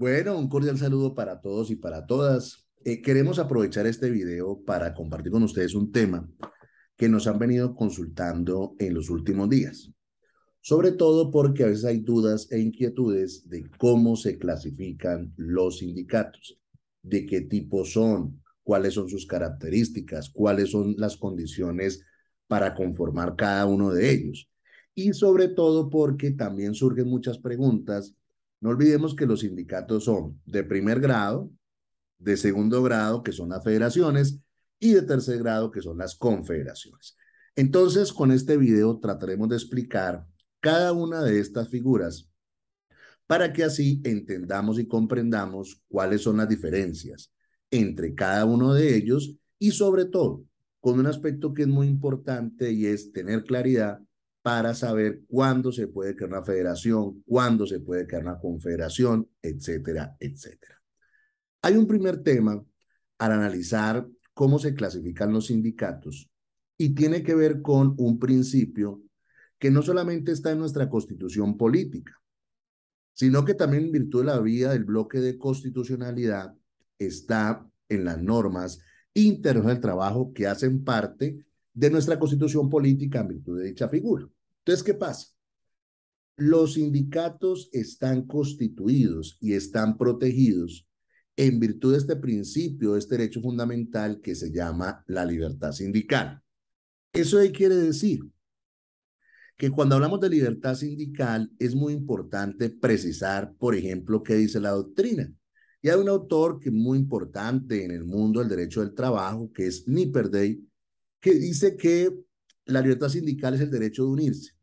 Bueno, un cordial saludo para todos y para todas. Eh, queremos aprovechar este video para compartir con ustedes un tema que nos han venido consultando en los últimos días, sobre todo porque a veces hay dudas e inquietudes de cómo se clasifican los sindicatos, de qué tipo son, cuáles son sus características, cuáles son las condiciones para conformar cada uno de ellos. Y sobre todo porque también surgen muchas preguntas no olvidemos que los sindicatos son de primer grado, de segundo grado, que son las federaciones, y de tercer grado, que son las confederaciones. Entonces, con este video trataremos de explicar cada una de estas figuras para que así entendamos y comprendamos cuáles son las diferencias entre cada uno de ellos y sobre todo con un aspecto que es muy importante y es tener claridad para saber cuándo se puede crear una federación, cuándo se puede crear una confederación, etcétera, etcétera. Hay un primer tema al analizar cómo se clasifican los sindicatos y tiene que ver con un principio que no solamente está en nuestra constitución política, sino que también en virtud de la vía del bloque de constitucionalidad está en las normas internas del trabajo que hacen parte de nuestra constitución política en virtud de dicha figura. Entonces, ¿qué pasa? Los sindicatos están constituidos y están protegidos en virtud de este principio, de este derecho fundamental que se llama la libertad sindical. Eso ahí quiere decir que cuando hablamos de libertad sindical es muy importante precisar, por ejemplo, qué dice la doctrina. Y hay un autor que es muy importante en el mundo del derecho del trabajo, que es day que dice que la libertad sindical es el derecho de unirse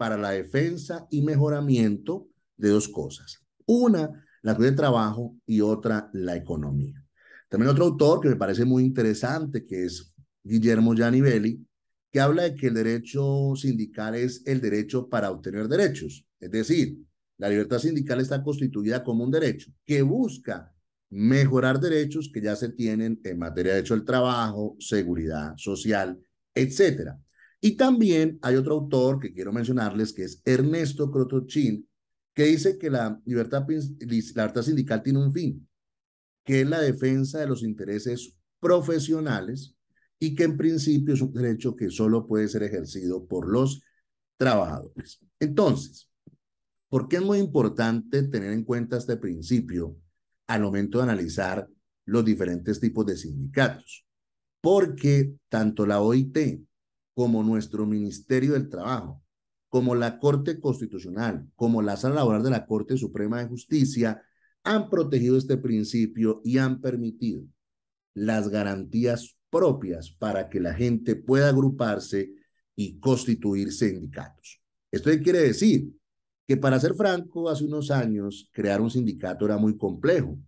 para la defensa y mejoramiento de dos cosas. Una, la cuestión de trabajo y otra, la economía. También otro autor que me parece muy interesante, que es Guillermo Giannibelli, que habla de que el derecho sindical es el derecho para obtener derechos. Es decir, la libertad sindical está constituida como un derecho que busca mejorar derechos que ya se tienen en materia de derecho del trabajo, seguridad social, etcétera. Y también hay otro autor que quiero mencionarles, que es Ernesto Crotochín, que dice que la libertad, la libertad sindical tiene un fin, que es la defensa de los intereses profesionales y que en principio es un derecho que solo puede ser ejercido por los trabajadores. Entonces, ¿por qué es muy importante tener en cuenta este principio al momento de analizar los diferentes tipos de sindicatos? Porque tanto la OIT como nuestro Ministerio del Trabajo, como la Corte Constitucional, como la Sala Laboral de la Corte Suprema de Justicia, han protegido este principio y han permitido las garantías propias para que la gente pueda agruparse y constituir sindicatos. Esto quiere decir que para ser franco, hace unos años crear un sindicato era muy complejo,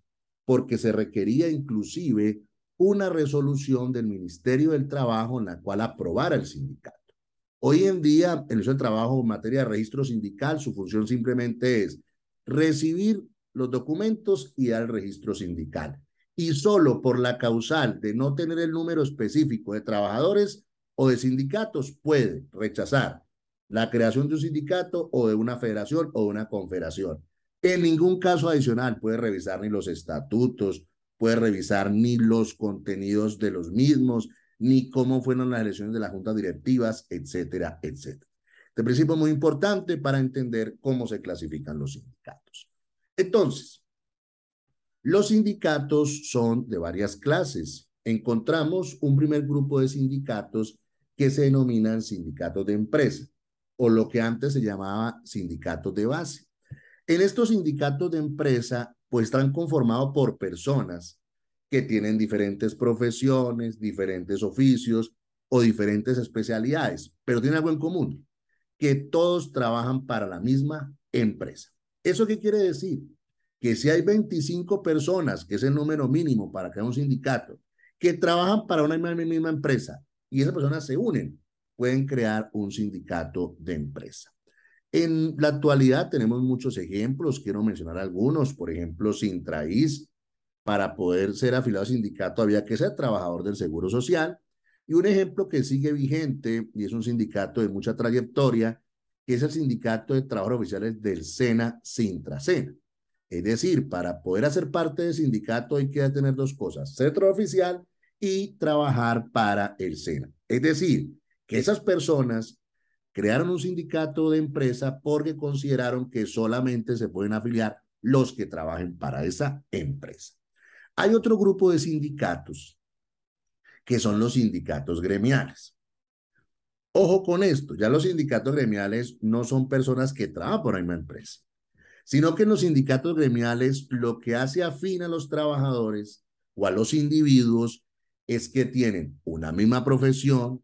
porque se requería inclusive una resolución del Ministerio del Trabajo en la cual aprobara el sindicato. Hoy en día, el Ministerio del Trabajo en materia de registro sindical, su función simplemente es recibir los documentos y dar el registro sindical. Y solo por la causal de no tener el número específico de trabajadores o de sindicatos puede rechazar la creación de un sindicato o de una federación o de una confederación. En ningún caso adicional puede revisar ni los estatutos, puede revisar ni los contenidos de los mismos, ni cómo fueron las elecciones de las juntas directivas, etcétera, etcétera. Este principio es muy importante para entender cómo se clasifican los sindicatos. Entonces, los sindicatos son de varias clases. Encontramos un primer grupo de sindicatos que se denominan sindicatos de empresa o lo que antes se llamaba sindicatos de base. En estos sindicatos de empresa pues están conformados por personas que tienen diferentes profesiones, diferentes oficios o diferentes especialidades, pero tienen algo en común, que todos trabajan para la misma empresa. ¿Eso qué quiere decir? Que si hay 25 personas, que es el número mínimo para crear un sindicato, que trabajan para una misma empresa y esas personas se unen, pueden crear un sindicato de empresa. En la actualidad tenemos muchos ejemplos, quiero mencionar algunos, por ejemplo, Sintraís, para poder ser afiliado a sindicato había que ser trabajador del Seguro Social. Y un ejemplo que sigue vigente y es un sindicato de mucha trayectoria, que es el Sindicato de Trabajadores Oficiales del SENA Sintracena. Es decir, para poder hacer parte del sindicato hay que tener dos cosas, ser trabajador oficial y trabajar para el SENA. Es decir, que esas personas crearon un sindicato de empresa porque consideraron que solamente se pueden afiliar los que trabajen para esa empresa. Hay otro grupo de sindicatos que son los sindicatos gremiales. Ojo con esto, ya los sindicatos gremiales no son personas que trabajan por la misma empresa, sino que en los sindicatos gremiales lo que hace afín a los trabajadores o a los individuos es que tienen una misma profesión,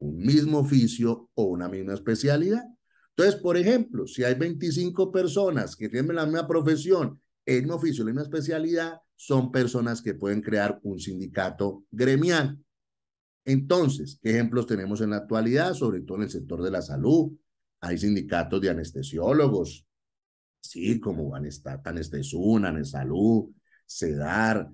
un mismo oficio o una misma especialidad. Entonces, por ejemplo, si hay 25 personas que tienen la misma profesión, el mismo oficio, la misma especialidad, son personas que pueden crear un sindicato gremial. Entonces, ¿qué ejemplos tenemos en la actualidad? Sobre todo en el sector de la salud. Hay sindicatos de anestesiólogos, sí, como en Anesalud, sedar,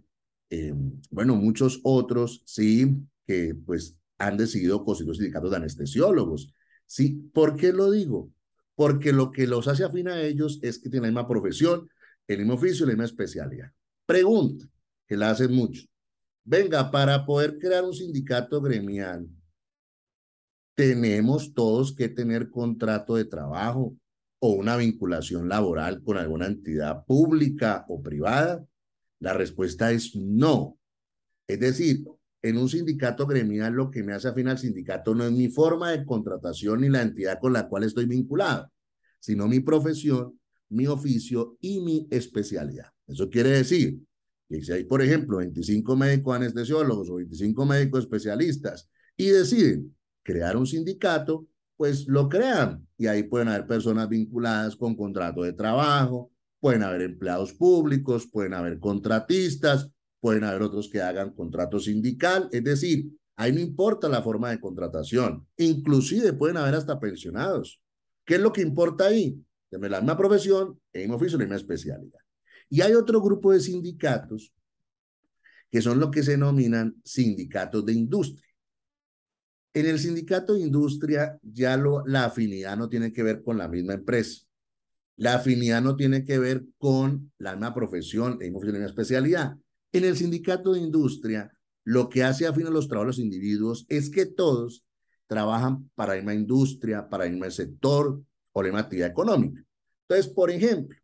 eh, bueno, muchos otros, sí, que pues han decidido constituir sindicatos de anestesiólogos. ¿Sí? ¿Por qué lo digo? Porque lo que los hace afín a ellos es que tienen la misma profesión, el mismo oficio, y la misma especialidad. Pregunta, que la hacen mucho. Venga, para poder crear un sindicato gremial, tenemos todos que tener contrato de trabajo o una vinculación laboral con alguna entidad pública o privada. La respuesta es no. Es decir, en un sindicato gremial lo que me hace afín al sindicato no es mi forma de contratación ni la entidad con la cual estoy vinculado, sino mi profesión, mi oficio y mi especialidad. Eso quiere decir que si hay, por ejemplo, 25 médicos anestesiólogos o 25 médicos especialistas y deciden crear un sindicato, pues lo crean y ahí pueden haber personas vinculadas con contrato de trabajo, pueden haber empleados públicos, pueden haber contratistas, pueden haber otros que hagan contrato sindical, es decir, ahí no importa la forma de contratación, inclusive pueden haber hasta pensionados. ¿Qué es lo que importa ahí? Tener la misma profesión, el mismo oficio, la misma especialidad. Y hay otro grupo de sindicatos que son lo que se denominan sindicatos de industria. En el sindicato de industria ya lo, la afinidad no tiene que ver con la misma empresa. La afinidad no tiene que ver con la misma profesión, oficio, la misma especialidad. En el sindicato de industria, lo que hace afín a los trabajos los individuos es que todos trabajan para la industria, para el mismo sector o la misma actividad económica. Entonces, por ejemplo,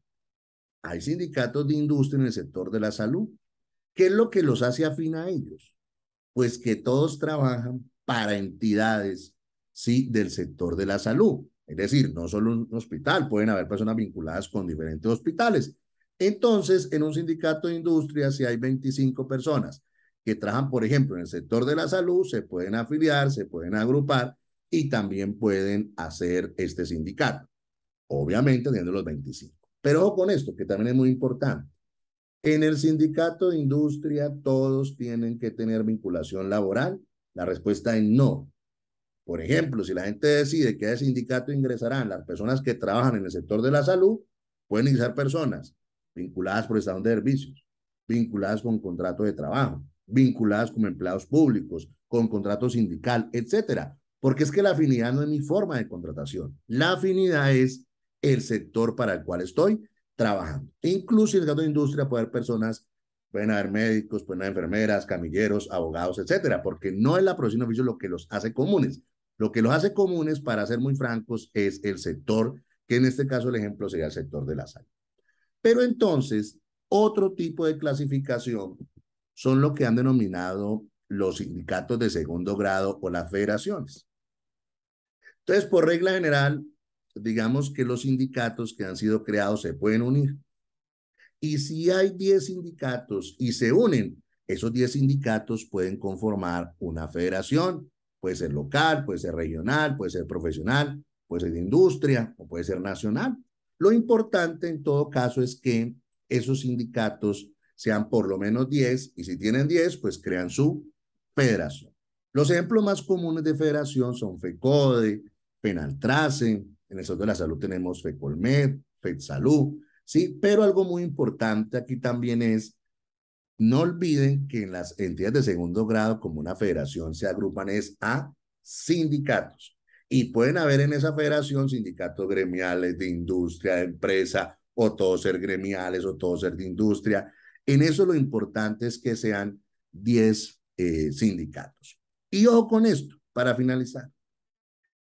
hay sindicatos de industria en el sector de la salud. ¿Qué es lo que los hace afín a ellos? Pues que todos trabajan para entidades ¿sí? del sector de la salud. Es decir, no solo un hospital, pueden haber personas vinculadas con diferentes hospitales, entonces, en un sindicato de industria, si hay 25 personas que trabajan, por ejemplo, en el sector de la salud, se pueden afiliar, se pueden agrupar y también pueden hacer este sindicato. Obviamente, teniendo los 25. Pero ojo con esto, que también es muy importante. En el sindicato de industria, todos tienen que tener vinculación laboral. La respuesta es no. Por ejemplo, si la gente decide que a ese sindicato ingresarán las personas que trabajan en el sector de la salud, pueden ingresar personas vinculadas por estado de servicios, vinculadas con contrato de trabajo, vinculadas con empleados públicos, con contrato sindical, etcétera. Porque es que la afinidad no es mi forma de contratación. La afinidad es el sector para el cual estoy trabajando. incluso en el caso de industria puede haber personas, pueden haber médicos, pueden haber enfermeras, camilleros, abogados, etcétera, porque no es la profesión oficio lo que los hace comunes. Lo que los hace comunes, para ser muy francos, es el sector, que en este caso el ejemplo sería el sector de la salud. Pero entonces, otro tipo de clasificación son lo que han denominado los sindicatos de segundo grado o las federaciones. Entonces, por regla general, digamos que los sindicatos que han sido creados se pueden unir. Y si hay 10 sindicatos y se unen, esos 10 sindicatos pueden conformar una federación, puede ser local, puede ser regional, puede ser profesional, puede ser de industria o puede ser nacional. Lo importante en todo caso es que esos sindicatos sean por lo menos 10 y si tienen 10, pues crean su federación. Los ejemplos más comunes de federación son FECODE, PENALTRACE, en el sector de la salud tenemos FECOLMED, FEDSALUD, ¿sí? Pero algo muy importante aquí también es, no olviden que en las entidades de segundo grado como una federación se agrupan es a sindicatos. Y pueden haber en esa federación sindicatos gremiales de industria, de empresa, o todos ser gremiales, o todos ser de industria. En eso lo importante es que sean 10 eh, sindicatos. Y ojo con esto, para finalizar.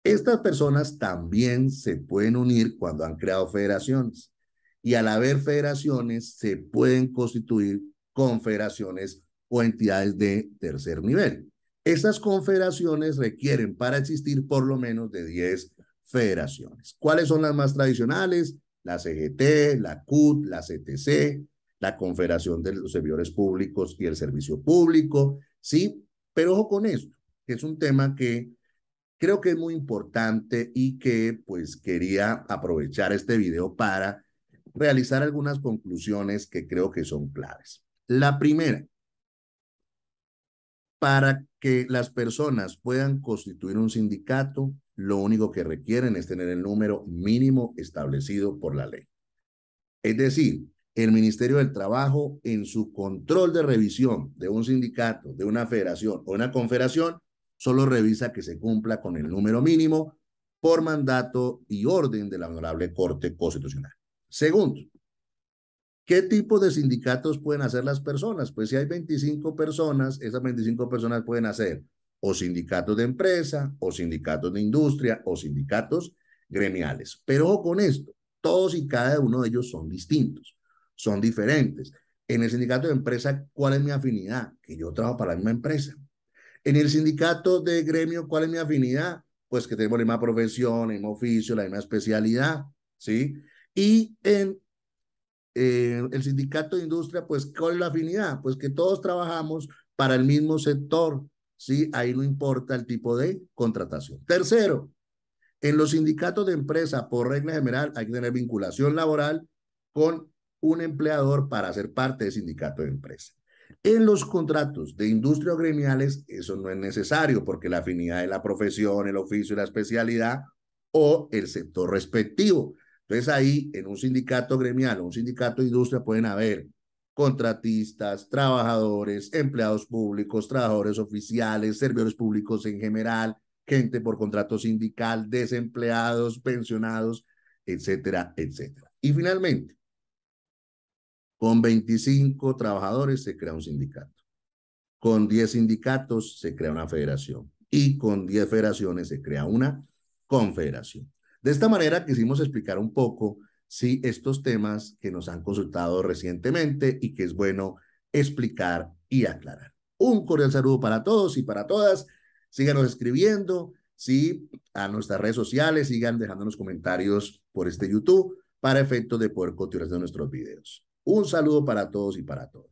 Estas personas también se pueden unir cuando han creado federaciones. Y al haber federaciones, se pueden constituir confederaciones o entidades de tercer nivel. Estas confederaciones requieren para existir por lo menos de 10 federaciones. ¿Cuáles son las más tradicionales? La CGT, la CUT, la CTC, la Confederación de los Servidores Públicos y el Servicio Público, ¿sí? Pero ojo con esto, que es un tema que creo que es muy importante y que pues quería aprovechar este video para realizar algunas conclusiones que creo que son claves. La primera, para que las personas puedan constituir un sindicato, lo único que requieren es tener el número mínimo establecido por la ley. Es decir, el Ministerio del Trabajo en su control de revisión de un sindicato, de una federación o una confederación, solo revisa que se cumpla con el número mínimo por mandato y orden de la Honorable Corte Constitucional. Segundo, ¿Qué tipo de sindicatos pueden hacer las personas? Pues si hay 25 personas, esas 25 personas pueden hacer o sindicatos de empresa, o sindicatos de industria, o sindicatos gremiales. Pero ojo con esto, todos y cada uno de ellos son distintos, son diferentes. En el sindicato de empresa, ¿cuál es mi afinidad? Que yo trabajo para la misma empresa. En el sindicato de gremio, ¿cuál es mi afinidad? Pues que tenemos la misma profesión, el mismo oficio, la misma especialidad, ¿sí? Y en eh, el sindicato de industria, pues, ¿cuál es la afinidad? Pues que todos trabajamos para el mismo sector, ¿sí? Ahí no importa el tipo de contratación. Tercero, en los sindicatos de empresa, por regla general, hay que tener vinculación laboral con un empleador para ser parte del sindicato de empresa. En los contratos de industria o gremiales, eso no es necesario porque la afinidad de la profesión, el oficio, la especialidad o el sector respectivo. Entonces ahí en un sindicato gremial o un sindicato de industria pueden haber contratistas, trabajadores, empleados públicos, trabajadores oficiales, servidores públicos en general, gente por contrato sindical, desempleados, pensionados, etcétera, etcétera. Y finalmente, con 25 trabajadores se crea un sindicato. Con 10 sindicatos se crea una federación. Y con 10 federaciones se crea una confederación. De esta manera quisimos explicar un poco si sí, estos temas que nos han consultado recientemente y que es bueno explicar y aclarar. Un cordial saludo para todos y para todas. Síganos escribiendo, sí, a nuestras redes sociales, sigan dejándonos comentarios por este YouTube para efectos de poder continuar de nuestros videos. Un saludo para todos y para todas.